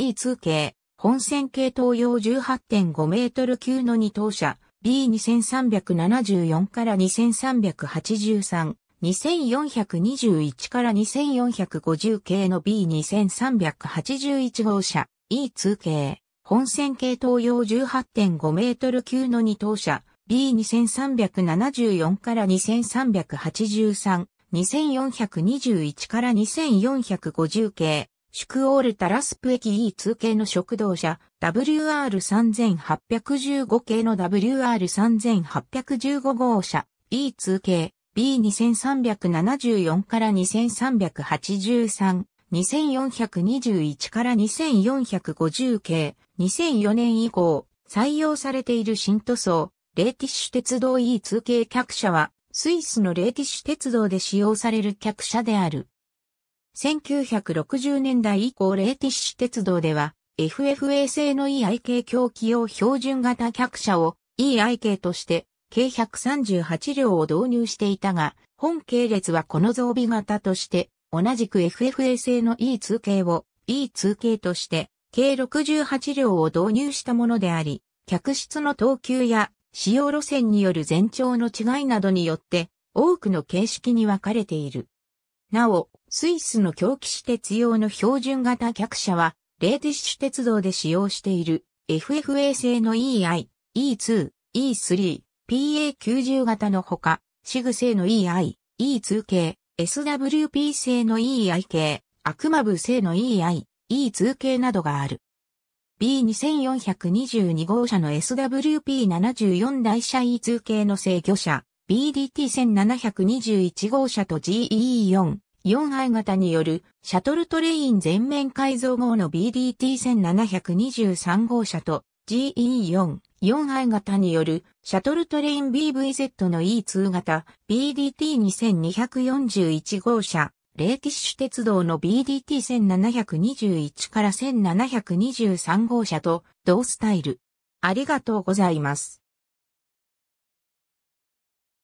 E2 系、本線系東洋18.5メートル級の2等車、B2374 から2383、2421から2450系の B2381 号車、E2 系、本線系東洋18.5メートル級の2等車、B2374 から2383、2421から2450系、シュクオールタラスプ駅 E2 系の食堂車 WR3815 系の WR3815 号車 E2 系 B2374 から2383 2421から2450系2004年以降採用されている新塗装レーティッシュ鉄道 E2 系客車はスイスのレーティッシュ鉄道で使用される客車である。1960年代以降レーティッシュ鉄道では FFA 製の EIK 狂気用標準型客車を EIK として計138両を導入していたが、本系列はこの増備型として同じく FFA 製の E2 k を E2 k として計68両を導入したものであり、客室の等級や使用路線による全長の違いなどによって多くの形式に分かれている。なお、スイスの狂気私鉄用の標準型客車は、レーティッシュ鉄道で使用している FFA 製の EI、E2、E3、PA90 型のほか、シグ製の EI、E2 系、SWP 製の EI 系、悪魔部製の EI、E2 系などがある。B2422 号車の SWP74 台車 E2 系の制御車、BDT1721 号車と GE4、4杯型によるシャトルトレイン全面改造号の BDT1723 号車と GE4、4杯型によるシャトルトレイン BVZ の E2 型 BDT2241 号車、レーティッシュ鉄道の BDT1721 から1723号車と同スタイル。ありがとうございます。